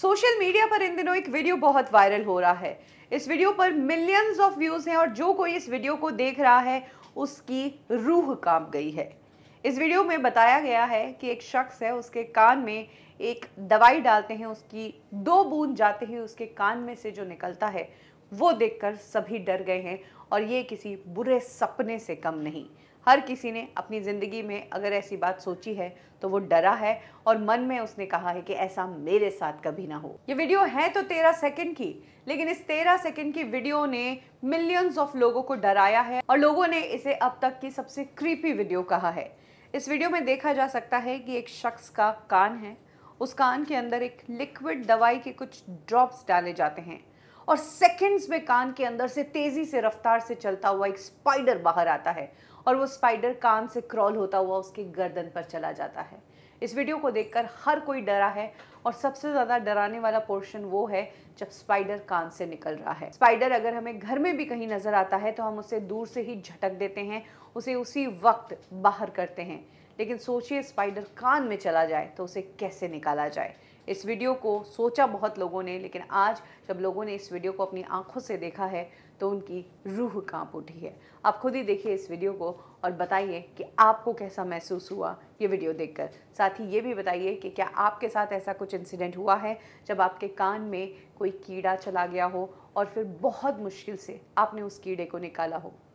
social media पर इन दिनों एक वीडियो बहुत वायरल हो रहा है इस वीडियो पर मिलियंस ऑफ व्यूज़ हैं और जो कोई इस वीडियो को देख रहा है उसकी रूह कांप गई है इस वीडियो में बताया गया है कि एक शख्स है उसके कान में एक दवाई डालते हैं उसकी दो बूंद जाते ही उसके कान में से जो निकलता है वो देखकर सभी डर गए हैं और ये किसी बुरे सपने से कम नहीं हर किसी ने अपनी ज़िंदगी में अगर ऐसी बात सोची है तो वो डरा है और मन में उसने कहा है कि ऐसा मेरे साथ कभी ना हो ये वीडियो है तो तेरह सेकंड की लेकिन इस तेरह सेकंड की वीडियो ने मिलियंस ऑफ लोगों को डराया है और लोगों ने इसे अब तक की सबसे क्रीपी वीडियो कहा है इस वीडियो में देखा जा सकता है कि एक शख्स का कान है उस कान के अंदर एक लिक्विड दवाई के कुछ ड्रॉप्स डाले जाते हैं और सेकंड्स में कान के अंदर से तेज़ी से रफ्तार से चलता हुआ एक स्पाइडर बाहर आता है और वो स्पाइडर कान से क्रॉल होता हुआ उसके गर्दन पर चला जाता है इस वीडियो को देखकर हर कोई डरा है और सबसे ज़्यादा डराने वाला पोर्शन वो है जब स्पाइडर कान से निकल रहा है स्पाइडर अगर हमें घर में भी कहीं नज़र आता है तो हम उसे दूर से ही झटक देते हैं उसे उसी वक्त बाहर करते हैं लेकिन सोचिए स्पाइडर कान में चला जाए तो उसे कैसे निकाला जाए इस वीडियो को सोचा बहुत लोगों ने लेकिन आज जब लोगों ने इस वीडियो को अपनी आंखों से देखा है तो उनकी रूह कांप उठी है आप खुद ही देखिए इस वीडियो को और बताइए कि आपको कैसा महसूस हुआ ये वीडियो देखकर साथ ही ये भी बताइए कि क्या आपके साथ ऐसा कुछ इंसिडेंट हुआ है जब आपके कान में कोई कीड़ा चला गया हो और फिर बहुत मुश्किल से आपने उस कीड़े को निकाला हो